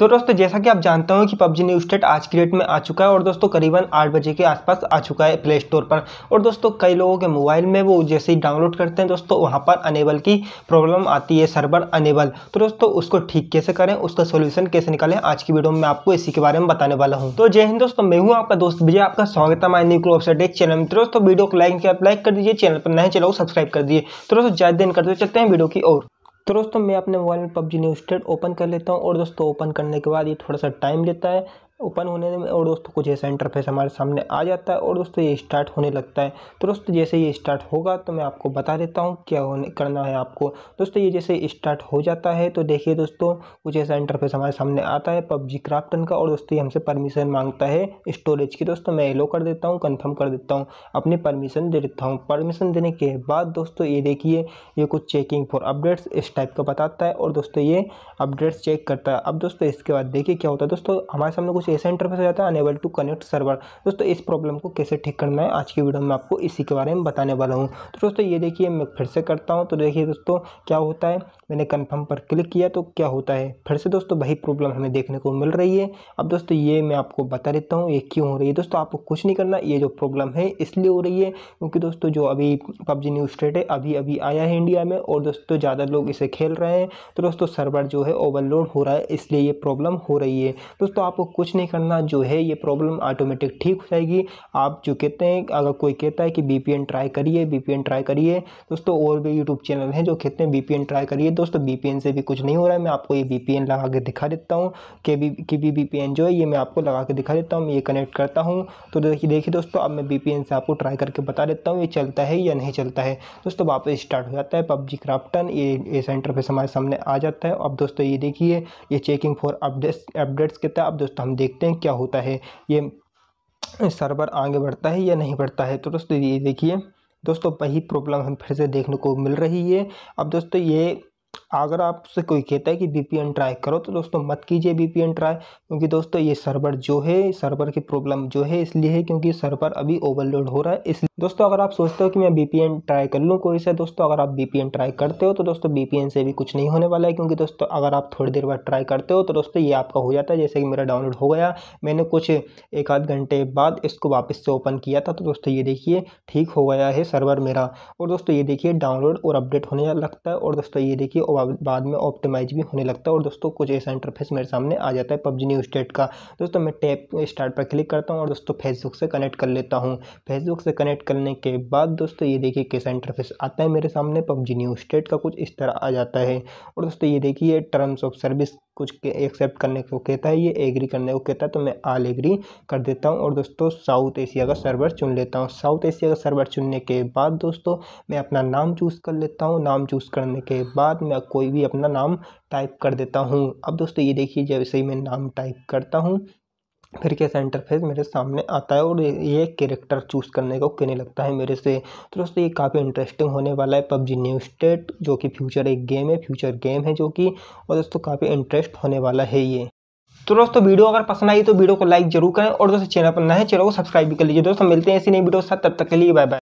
तो दोस्तों जैसा कि आप जानते हो कि पबजी न्यू स्टेट आज की डेट में आ चुका है और दोस्तों करीबन आठ बजे के आसपास आ चुका है प्ले स्टोर पर और दोस्तों कई लोगों के मोबाइल में वो जैसे ही डाउनलोड करते हैं दोस्तों वहाँ पर अनेबल की प्रॉब्लम आती है सर्वर अनेबल तो दोस्तों उसको ठीक कैसे करें उसका सोल्यूशन कैसे निकालें आज की वीडियो में आपको इसी के बारे में बताने वाला हूँ तो जय हिंद दोस्तों मैं हूँ आपका दोस्त विजय आपका स्वागत है माई न्यू वेबसाइट चैनल में तो दोस्तों वीडियो को लाइक लाइक कर दीजिए चैनल पर नहीं चलाओ सब्सक्राइब कर दिए तो दोस्तों ज्यादा दिन करते चलते हैं वीडियो की और तो दोस्तों मैं अपने मोबाइल में पबजी न्यू स्टेट ओपन कर लेता हूँ और दोस्तों ओपन करने के बाद ये थोड़ा सा टाइम लेता है ओपन होने में और दोस्तों कुछ ऐसा इंटरफेस हमारे सामने आ जाता है और दोस्तों ये स्टार्ट होने लगता है तो दोस्तों जैसे ये स्टार्ट होगा तो मैं आपको बता देता हूँ क्या होने करना है आपको दोस्तों ये जैसे स्टार्ट हो जाता है तो देखिए दोस्तों कुछ ऐसा इंटरफेस हमारे सामने आता है पबजी क्राफ्टन का और दोस्तों ये हमसे परमिशन मांगता है स्टोरेज की दोस्तों मैं येलो कर देता हूँ कन्फर्म कर देता हूँ अपनी परमिशन दे देता हूँ परमिशन देने के बाद दोस्तों ये देखिए ये कुछ चेकिंग फॉर अपडेट्स इस टाइप का बताता है और दोस्तों ये अपडेट्स चेक करता है अब दोस्तों इसके बाद देखिए क्या होता है दोस्तों हमारे सामने कुछ सेशन इंटरफेस हो जाता है अनेबल टू कनेक्ट सर्वर दोस्तों इस प्रॉब्लम को कैसे ठीक करना है आज की वीडियो में आपको इसी के बारे में बताने वाला हूँ तो दोस्तों ये देखिए मैं फिर से करता हूँ तो देखिए दोस्तों क्या होता है मैंने कन्फर्म पर क्लिक किया तो क्या होता है फिर से दोस्तों वही प्रॉब्लम हमें देखने को मिल रही है अब दोस्तों ये मैं आपको बता देता हूँ ये क्यों हो रही है दोस्तों आपको कुछ नहीं करना ये जो प्रॉब्लम है इसलिए हो रही है क्योंकि दोस्तों जो अभी पबजी न्यू स्टेट है अभी अभी आया है इंडिया में और दोस्तों ज़्यादा लोग इसे खेल रहे हैं तो दोस्तों सर्वर जो है ओवरलोड हो रहा है इसलिए ये प्रॉब्लम हो रही है दोस्तों आपको कुछ नहीं करना जो है ये प्रॉब्लम ऑटोमेटिक ठीक हो जाएगी आप जो कहते हैं अगर कोई कहता है कि बी ट्राई करिए बी ट्राई करिए दोस्तों और भी यूट्यूब चैनल हैं जो कहते हैं बी ट्राई करिए दोस्तों बी से भी कुछ नहीं हो रहा है मैं आपको ये बी लगा के दिखा देता हूँ के बी के बी बी जो है ये मैं आपको लगा के दिखा देता हूँ मैं ये कनेक्ट करता हूँ तो देखिए देखिए दोस्तों अब मैं बी से आपको ट्राई करके बता देता हूँ ये चलता है या नहीं चलता है दोस्तों वापस स्टार्ट हो जाता है पबजी क्राफ्टन ये ये सेंटर पर हमारे सामने आ जाता है अब दोस्तों ये देखिए ये चेकिंग फॉर अपडेट्स अपडेट्स कहता है अब दोस्तों हम देख देखते हैं क्या होता है ये सर्वर आगे बढ़ता है या नहीं बढ़ता है तो दोस्तों ये देखिए दोस्तों वही प्रॉब्लम हम फिर से देखने को मिल रही है अब दोस्तों ये अगर आपसे कोई कहता है कि बी ट्राई करो तो दोस्तों मत कीजिए बी ट्राई क्योंकि दोस्तों ये सर्वर जो है सर्वर की प्रॉब्लम जो है इसलिए है क्योंकि सर्वर अभी ओवरलोड हो रहा है इसलिए दोस्तों अगर आप सोचते हो कि मैं बी ट्राई कर लूँ कोई से दोस्तों अगर आप बी ट्राई करते हो तो दोस्तों बी से भी कुछ नहीं होने वाला है क्योंकि दोस्तों अगर आप थोड़ी देर बाद ट्राई करते हो तो दोस्तों ये आपका हो जाता है जैसे कि मेरा डाउनलोड हो गया मैंने कुछ एक आध घंटे बाद इसको वापस से ओपन किया था तो दोस्तों ये देखिए ठीक हो गया है सर्वर मेरा और दोस्तों ये देखिए डाउनलोड और अपडेट होने लगता है और दोस्तों ये देखिए बाद में ऑप्टिमाइज भी होने लगता है और दोस्तों कुछ ऐसा इंटरफेस मेरे सामने आ जाता है पबजी न्यू स्टेट का दोस्तों मैं टैप स्टार्ट पर क्लिक करता हूँ और दोस्तों फेसबुक से कनेक्ट कर लेता हूँ फेसबुक से कनेक्ट करने के बाद दोस्तों ये देखिए कैसा इंटरफेस आता है मेरे सामने पबजी न्यू स्टेट का कुछ इस तरह आ जाता है और दोस्तों ये देखिए टर्म्स ऑफ सर्विस कुछ एक्सेप्ट करने को कहता है ये एग्री करने को कहता है तो मैं आल एग्री कर देता हूँ और दोस्तों साउथ एशिया का सर्वर चुन लेता हूँ साउथ एशिया का सर्वर चुनने के बाद दोस्तों मैं अपना नाम चूज़ कर लेता हूँ नाम चूज़ करने के बाद मैं कोई भी अपना नाम टाइप कर देता हूँ अब दोस्तों ये देखिए जैसे ही मैं नाम टाइप करता हूँ फिर कैसा इंटरफेस मेरे सामने आता है और ये कैरेक्टर चूज़ करने को कहने लगता है मेरे से तो दोस्तों ये काफ़ी इंटरेस्टिंग होने वाला है पबजी न्यू स्टेट जो कि फ्यूचर एक गेम है फ्यूचर गेम है जो कि और दोस्तों काफ़ी इंटरेस्ट होने वाला है ये तो दोस्तों वीडियो अगर पसंद आई तो वीडियो को लाइक जरूर करें और दोस्तों चैनल पर नए चैनल को सब्सक्राइब भी कर लीजिए दोस्तों मिलते हैं ऐसी नई वीडियो के साथ तब तक के लिए बाय बाय